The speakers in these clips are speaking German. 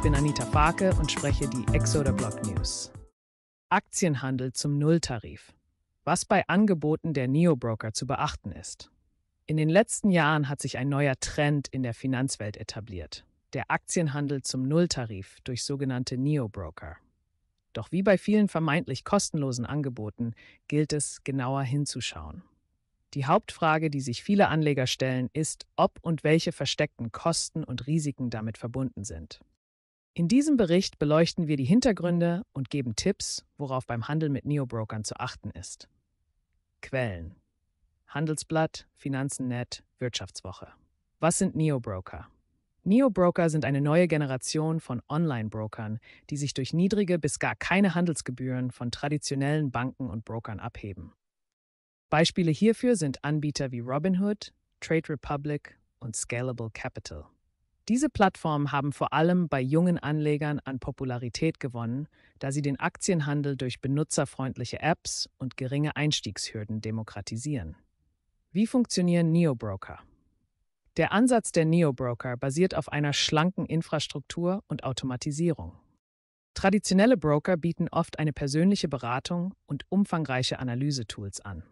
Ich bin Anita Farke und spreche die Exoder Block News. Aktienhandel zum Nulltarif. Was bei Angeboten der Neobroker zu beachten ist. In den letzten Jahren hat sich ein neuer Trend in der Finanzwelt etabliert, der Aktienhandel zum Nulltarif durch sogenannte Neobroker. Doch wie bei vielen vermeintlich kostenlosen Angeboten gilt es, genauer hinzuschauen. Die Hauptfrage, die sich viele Anleger stellen, ist, ob und welche versteckten Kosten und Risiken damit verbunden sind. In diesem Bericht beleuchten wir die Hintergründe und geben Tipps, worauf beim Handel mit Neobrokern zu achten ist. Quellen. Handelsblatt, Finanzen.net, Wirtschaftswoche. Was sind Neobroker? Neobroker sind eine neue Generation von Online-Brokern, die sich durch niedrige bis gar keine Handelsgebühren von traditionellen Banken und Brokern abheben. Beispiele hierfür sind Anbieter wie Robinhood, Trade Republic und Scalable Capital. Diese Plattformen haben vor allem bei jungen Anlegern an Popularität gewonnen, da sie den Aktienhandel durch benutzerfreundliche Apps und geringe Einstiegshürden demokratisieren. Wie funktionieren Neobroker? Der Ansatz der Neobroker basiert auf einer schlanken Infrastruktur und Automatisierung. Traditionelle Broker bieten oft eine persönliche Beratung und umfangreiche Analysetools an.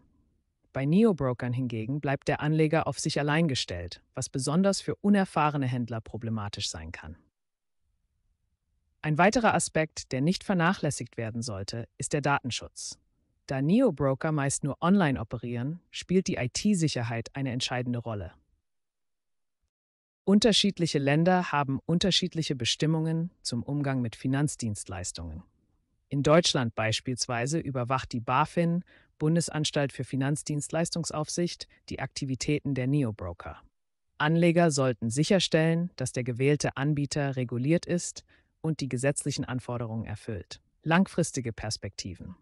Bei Neobrokern hingegen bleibt der Anleger auf sich allein gestellt, was besonders für unerfahrene Händler problematisch sein kann. Ein weiterer Aspekt, der nicht vernachlässigt werden sollte, ist der Datenschutz. Da Neobroker meist nur online operieren, spielt die IT-Sicherheit eine entscheidende Rolle. Unterschiedliche Länder haben unterschiedliche Bestimmungen zum Umgang mit Finanzdienstleistungen. In Deutschland beispielsweise überwacht die BaFin Bundesanstalt für Finanzdienstleistungsaufsicht, die Aktivitäten der Neobroker. Anleger sollten sicherstellen, dass der gewählte Anbieter reguliert ist und die gesetzlichen Anforderungen erfüllt. Langfristige Perspektiven.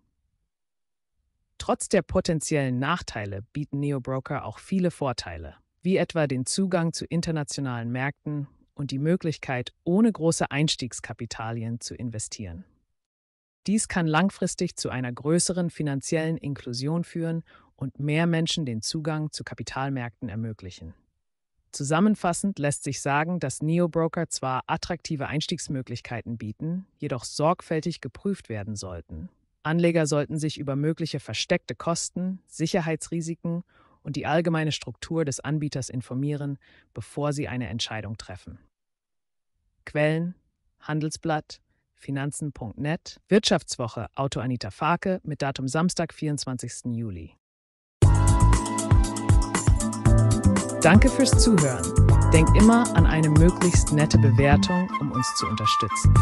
Trotz der potenziellen Nachteile bieten Neobroker auch viele Vorteile, wie etwa den Zugang zu internationalen Märkten und die Möglichkeit, ohne große Einstiegskapitalien zu investieren. Dies kann langfristig zu einer größeren finanziellen Inklusion führen und mehr Menschen den Zugang zu Kapitalmärkten ermöglichen. Zusammenfassend lässt sich sagen, dass Neobroker zwar attraktive Einstiegsmöglichkeiten bieten, jedoch sorgfältig geprüft werden sollten. Anleger sollten sich über mögliche versteckte Kosten, Sicherheitsrisiken und die allgemeine Struktur des Anbieters informieren, bevor sie eine Entscheidung treffen. Quellen Handelsblatt finanzen.net, Wirtschaftswoche, Auto Anita Farke mit Datum Samstag, 24. Juli. Danke fürs Zuhören. Denk immer an eine möglichst nette Bewertung, um uns zu unterstützen.